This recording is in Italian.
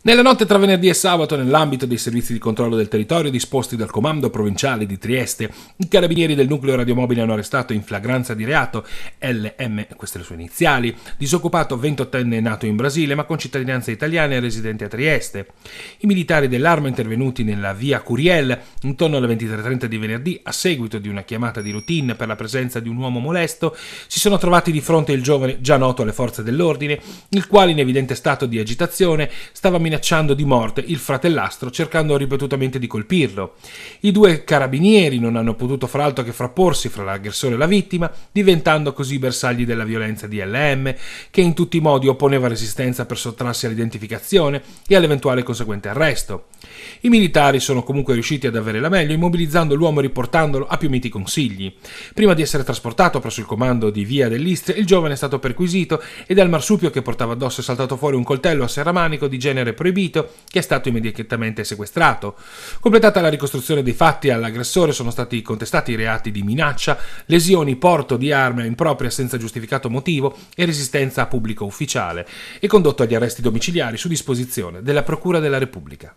Nella notte tra venerdì e sabato, nell'ambito dei servizi di controllo del territorio disposti dal Comando Provinciale di Trieste, i carabinieri del nucleo radiomobile hanno arrestato in flagranza di reato LM, queste le sue iniziali, disoccupato 28enne nato in Brasile ma con cittadinanza italiana e residente a Trieste. I militari dell'arma intervenuti nella via Curiel intorno alle 23.30 di venerdì, a seguito di una chiamata di routine per la presenza di un uomo molesto, si sono trovati di fronte il giovane già noto alle forze dell'ordine, il quale in evidente stato di agitazione stava minacciando di morte il fratellastro cercando ripetutamente di colpirlo. I due carabinieri non hanno potuto far altro che frapporsi fra l'aggressore e la vittima, diventando così bersagli della violenza di LM, che in tutti i modi opponeva resistenza per sottrarsi all'identificazione e all'eventuale conseguente arresto. I militari sono comunque riusciti ad avere la meglio, immobilizzando l'uomo e riportandolo a più miti consigli. Prima di essere trasportato presso il comando di Via dell'Istria, il giovane è stato perquisito e dal marsupio che portava addosso è saltato fuori un coltello a serramanico di genere proibito, che è stato immediatamente sequestrato. Completata la ricostruzione dei fatti all'aggressore sono stati contestati i reati di minaccia, lesioni, porto di arma impropria senza giustificato motivo e resistenza a pubblico ufficiale e condotto agli arresti domiciliari su disposizione della Procura della Repubblica.